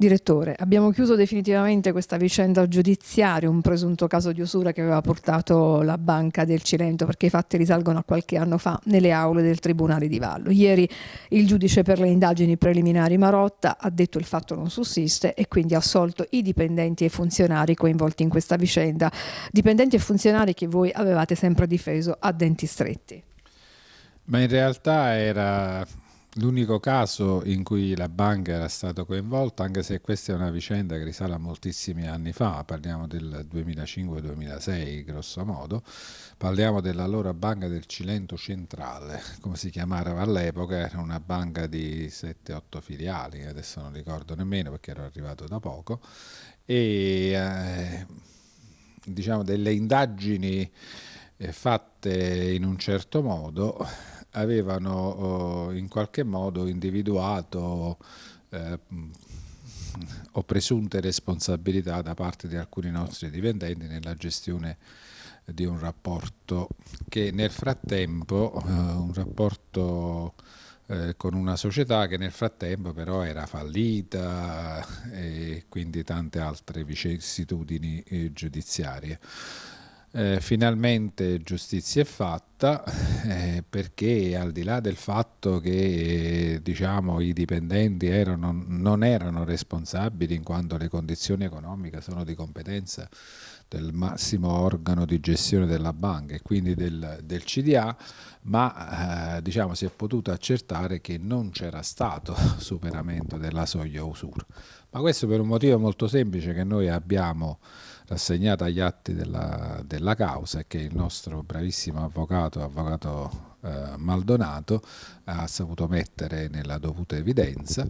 Direttore, abbiamo chiuso definitivamente questa vicenda giudiziaria, un presunto caso di usura che aveva portato la banca del Cilento, perché i fatti risalgono a qualche anno fa nelle aule del Tribunale di Vallo. Ieri il giudice per le indagini preliminari Marotta ha detto il fatto non sussiste e quindi ha assolto i dipendenti e funzionari coinvolti in questa vicenda, dipendenti e funzionari che voi avevate sempre difeso a denti stretti. Ma in realtà era l'unico caso in cui la banca era stata coinvolta, anche se questa è una vicenda che risale a moltissimi anni fa, parliamo del 2005-2006 grosso modo, parliamo dell'allora banca del Cilento Centrale, come si chiamava all'epoca, era una banca di 7-8 filiali, adesso non ricordo nemmeno perché ero arrivato da poco, e eh, diciamo delle indagini eh, fatte in un certo modo avevano oh, in qualche modo individuato eh, o presunte responsabilità da parte di alcuni nostri dipendenti nella gestione di un rapporto che nel frattempo, eh, un rapporto eh, con una società che nel frattempo però era fallita eh, e quindi tante altre vicissitudini eh, giudiziarie. Eh, finalmente giustizia è fatta eh, perché al di là del fatto che eh, diciamo, i dipendenti erano, non erano responsabili in quanto le condizioni economiche sono di competenza del massimo organo di gestione della banca e quindi del, del CDA, ma eh, diciamo, si è potuto accertare che non c'era stato superamento della soglia usura. Ma questo per un motivo molto semplice che noi abbiamo rassegnata agli atti della, della causa e che il nostro bravissimo avvocato, avvocato eh, Maldonato, ha saputo mettere nella dovuta evidenza.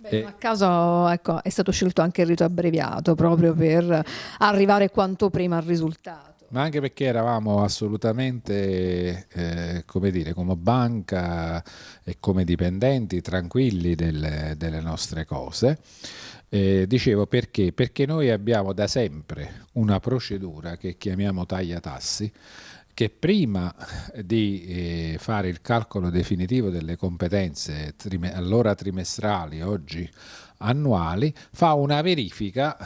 Beh, a caso ecco, è stato scelto anche il rito abbreviato proprio per arrivare quanto prima al risultato ma anche perché eravamo assolutamente, eh, come dire, come banca e come dipendenti tranquilli del, delle nostre cose. Eh, dicevo perché? Perché noi abbiamo da sempre una procedura che chiamiamo taglia tassi che prima di eh, fare il calcolo definitivo delle competenze, trime, allora trimestrali, oggi annuali, fa una verifica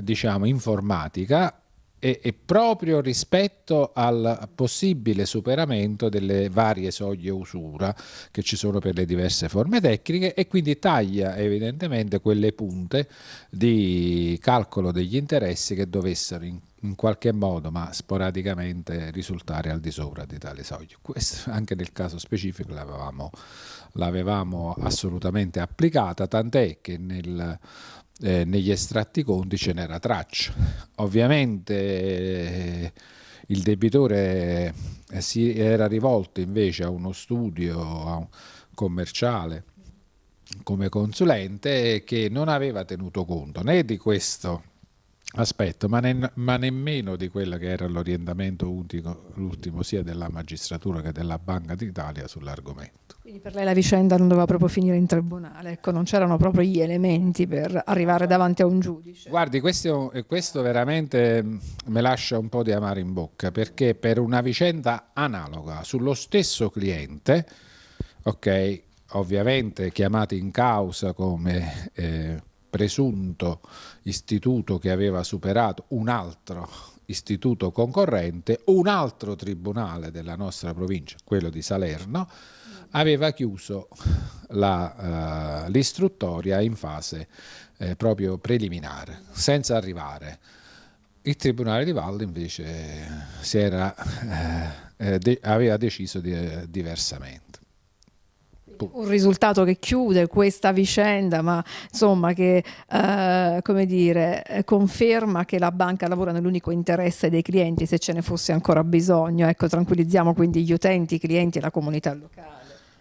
diciamo informatica e, e, proprio rispetto al possibile superamento delle varie soglie usura che ci sono per le diverse forme tecniche e quindi taglia evidentemente quelle punte di calcolo degli interessi che dovessero in, in qualche modo ma sporadicamente risultare al di sopra di tale soglia. Questo anche nel caso specifico l'avevamo, l'avevamo assolutamente applicata, tant'è che nel eh, negli estratti conti ce n'era traccia. Ovviamente eh, il debitore eh, si era rivolto invece a uno studio a un commerciale come consulente che non aveva tenuto conto né di questo aspetto, ma, ne, ma, nemmeno di quello che era l'orientamento ultimo, l'ultimo sia della magistratura che della Banca d'Italia sull'argomento. Quindi per lei la vicenda non doveva proprio finire in tribunale, ecco, non c'erano proprio gli elementi per arrivare davanti a un giudice. Guardi, questo, eh, questo veramente mi mm, lascia un po' di amare in bocca, perché per una vicenda analoga sullo stesso cliente, ok, ovviamente chiamato in causa come... Eh, presunto istituto che aveva superato un altro istituto concorrente, un altro tribunale della nostra provincia, quello di Salerno, aveva chiuso eh, l'istruttoria uh, in fase eh, proprio preliminare, senza arrivare. Il Tribunale di Valle invece era, eh, eh, de aveva deciso di, eh, diversamente un risultato che chiude questa vicenda, ma insomma che eh, come dire, conferma che la banca lavora nell'unico interesse dei clienti se ce ne fosse ancora bisogno. Ecco, tranquillizziamo quindi gli utenti, i clienti e la comunità locale.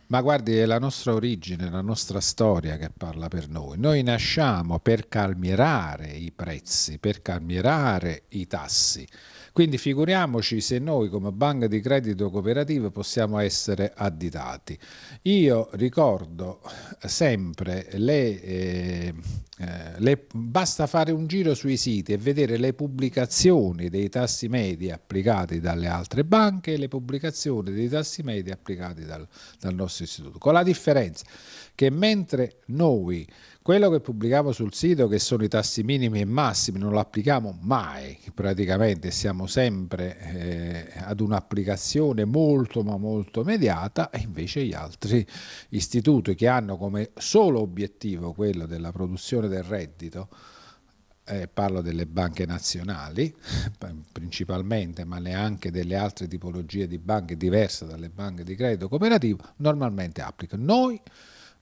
Ma guardi, è la nostra origine, la nostra storia che parla per noi. Noi nasciamo per calmierare i prezzi, per calmierare i tassi. Quindi figuriamoci se noi come banca di credito cooperativa possiamo essere additati. Io ricordo sempre le, eh, eh, le, basta fare un giro sui siti e vedere le pubblicazioni dei tassi medi applicati dalle altre banche e le pubblicazioni dei tassi medi applicati dal, dal nostro istituto, con la differenza che mentre noi quello che pubblichiamo sul sito, che sono i tassi minimi e massimi, non lo applichiamo mai, praticamente siamo sempre eh, ad un'applicazione molto ma molto mediata e invece gli altri istituti che hanno come solo obiettivo quello della produzione del reddito, eh, parlo delle banche nazionali principalmente, ma neanche delle altre tipologie di banche diverse dalle banche di credito cooperativo, normalmente applicano. Noi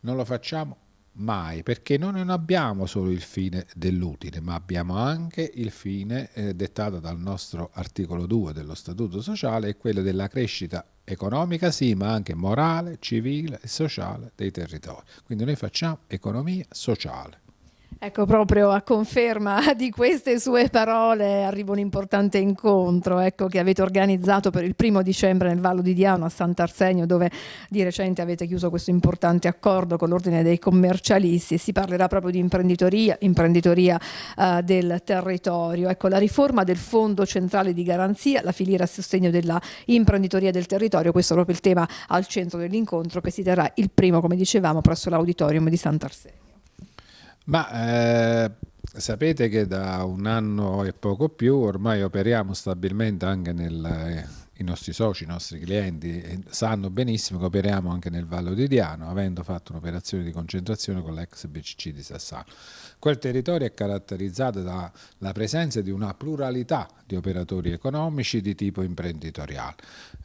non lo facciamo mai, perché noi non abbiamo solo il fine dell'utile, ma abbiamo anche il fine eh, dettato dal nostro articolo 2 dello Statuto sociale, e quello della crescita economica, sì, ma anche morale, civile e sociale dei territori. Quindi noi facciamo economia sociale. Ecco, proprio a conferma di queste sue parole arriva un importante incontro ecco, che avete organizzato per il primo dicembre nel Vallo di Diano a Sant'Arsenio, dove di recente avete chiuso questo importante accordo con l'Ordine dei commercialisti e si parlerà proprio di imprenditoria, imprenditoria eh, del territorio. Ecco, la riforma del Fondo Centrale di Garanzia, la filiera a sostegno dell'imprenditoria del territorio, questo è proprio il tema al centro dell'incontro che si terrà il primo, come dicevamo, presso l'auditorium di Sant'Arsenio. Ma eh, sapete che da un anno e poco più ormai operiamo stabilmente anche nel, eh, i nostri soci, i nostri clienti sanno benissimo che operiamo anche nel Vallo di Diano, avendo fatto un'operazione di concentrazione con l'ex BCC di Sassano. Quel territorio è caratterizzato dalla presenza di una pluralità di operatori economici di tipo imprenditoriale.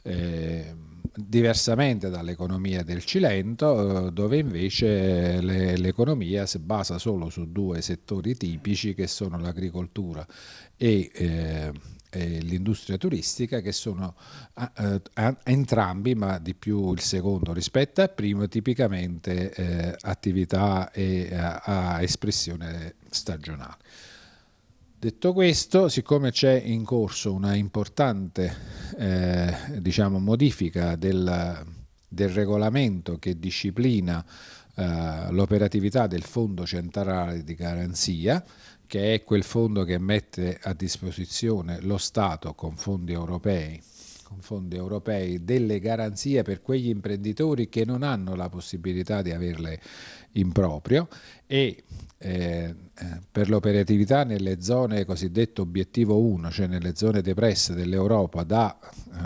Eh, diversamente dall'economia del Cilento, eh, dove invece eh, le, l'economia si basa solo su due settori tipici che sono l'agricoltura e, eh, e l'industria turistica, che sono a, eh, a, entrambi, ma di più il secondo rispetto al primo, tipicamente eh, attività e a, a espressione stagionale. Detto questo, siccome c'è in corso una importante eh, diciamo, modifica del, del, regolamento che disciplina eh, l'operatività del Fondo Centrale di Garanzia, che è quel fondo che mette a disposizione lo Stato con fondi europei con fondi europei delle garanzie per quegli imprenditori che non hanno la possibilità di averle in proprio e eh, eh per l'operatività nelle zone cosiddette obiettivo 1, cioè nelle zone depresse dell'Europa da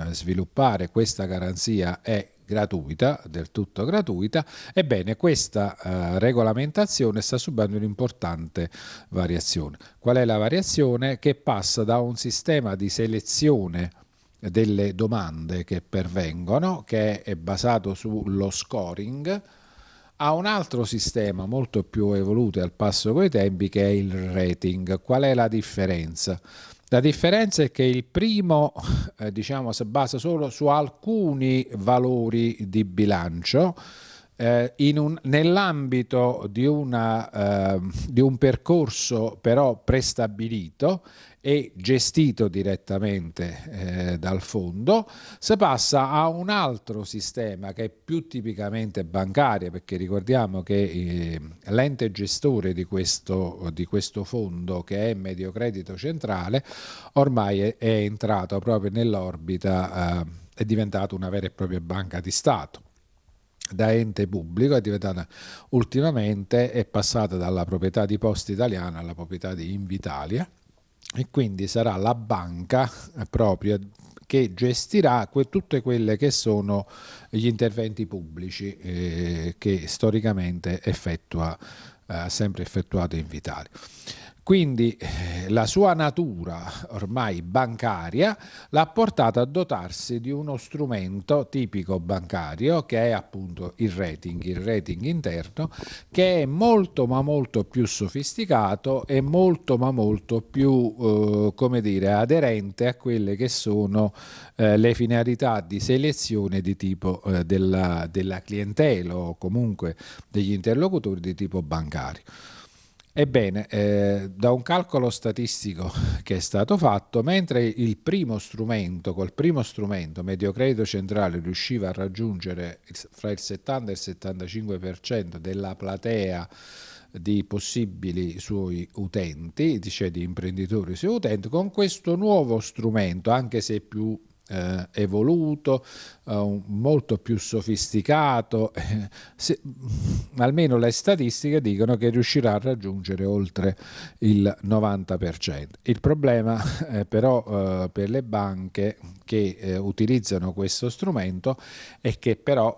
eh, sviluppare questa garanzia è gratuita, del tutto gratuita, ebbene questa eh, regolamentazione sta subendo un'importante variazione. Qual è la variazione? Che passa da un sistema di selezione delle domande che pervengono, che è basato sullo scoring, a un altro sistema molto più evoluto e al passo coi tempi che è il rating. Qual è la differenza? La differenza è che il primo, eh, diciamo, si basa solo su alcuni valori di bilancio. Eh, un, nell'ambito di, una, eh, di un percorso però prestabilito e gestito direttamente eh, dal fondo, si passa a un altro sistema che è più tipicamente bancario, perché ricordiamo che eh, l'ente gestore di questo, di questo, fondo, che è Mediocredito Centrale, ormai è, è entrato proprio nell'orbita, eh, è diventato una vera e propria banca di Stato da ente pubblico è diventata ultimamente è passata dalla proprietà di Poste Italiana alla proprietà di Invitalia e quindi sarà la banca eh, propria che gestirà que tutte quelle che sono gli interventi pubblici eh, che storicamente effettua, eh, sempre effettuato in Vitale. Quindi eh, la sua natura ormai bancaria l'ha portata a dotarsi di uno strumento tipico bancario che è appunto il rating, il rating interno, che è molto ma molto più sofisticato e molto ma molto più, eh, come dire, aderente a quelle che sono eh, le finalità di selezione di tipo eh, della, della clientela o comunque degli interlocutori di tipo bancario. Ebbene, eh, da un calcolo statistico che è stato fatto, mentre il primo strumento, col primo strumento Mediocredito Centrale riusciva a raggiungere fra il 70 e il 75% della platea di possibili suoi utenti, cioè di imprenditori suoi utenti, con questo nuovo strumento, anche se più eh, evoluto, eh, molto più sofisticato, se, almeno le statistiche dicono che riuscirà a raggiungere oltre il 90%. Il problema eh, però eh, per le banche che eh, utilizzano questo strumento è che però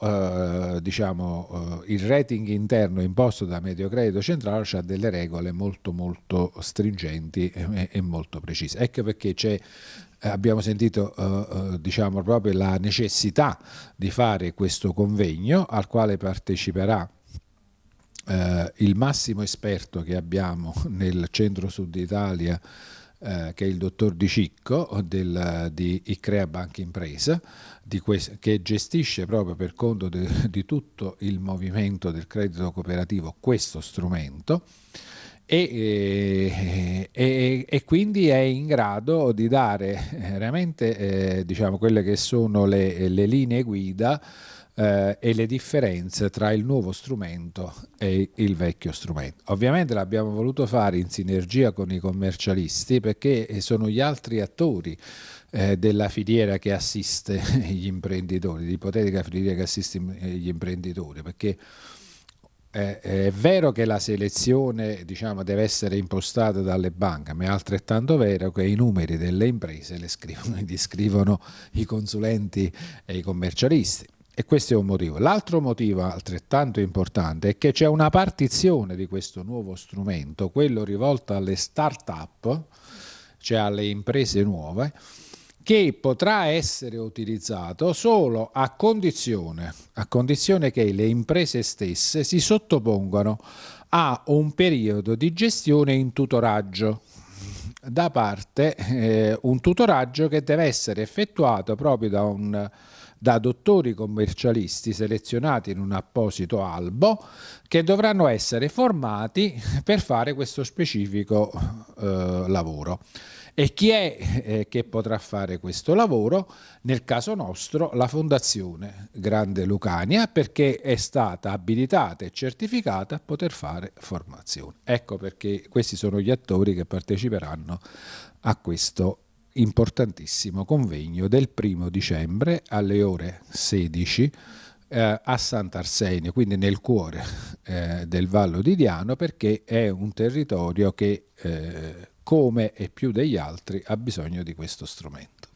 diciamo, il rating interno imposto da Mediocredito Centrale ha delle regole molto molto stringenti e, e molto precise. Ecco perché c'è eh, abbiamo sentito eh, eh, diciamo proprio la necessità di fare questo convegno al quale parteciperà eh, il massimo esperto che abbiamo nel centro-sud Italia eh, che è il dottor Di Cicco del, di Icrea Banca Impresa, quest, che gestisce proprio per conto di tutto il movimento del credito cooperativo questo strumento e, eh, e, e, quindi è in grado di dare veramente eh, eh, diciamo, quelle che sono le, le linee guida eh, e le differenze tra il nuovo strumento e il vecchio strumento. Ovviamente l'abbiamo voluto fare in sinergia con i commercialisti perché sono gli altri attori eh, della filiera che assiste gli imprenditori, l'ipotetica filiera che assiste gli imprenditori, perché eh, è vero che la selezione diciamo, deve essere impostata dalle banche, ma è altrettanto vero che i numeri delle imprese le scrivono, li scrivono i consulenti e i commercialisti. E questo è un motivo. L'altro motivo altrettanto importante è che c'è una partizione di questo nuovo strumento, quello rivolto alle start-up, cioè alle imprese nuove, che potrà essere utilizzato solo a condizione, a condizione che le imprese stesse si sottopongano a un periodo di gestione in tutoraggio da parte eh, un tutoraggio che deve essere effettuato proprio da, un, da dottori commercialisti selezionati in un apposito albo che dovranno essere formati per fare questo specifico eh, lavoro. E chi è eh, che potrà fare questo lavoro? Nel caso nostro la Fondazione Grande Lucania perché è stata abilitata e certificata a poter fare formazione. Ecco perché questi sono gli attori che parteciperanno a questo importantissimo convegno del primo dicembre alle ore 16 eh, a Sant'Arsenio, quindi nel cuore eh, del Vallo di Diano, perché è un territorio che eh, come e più degli altri ha bisogno di questo strumento.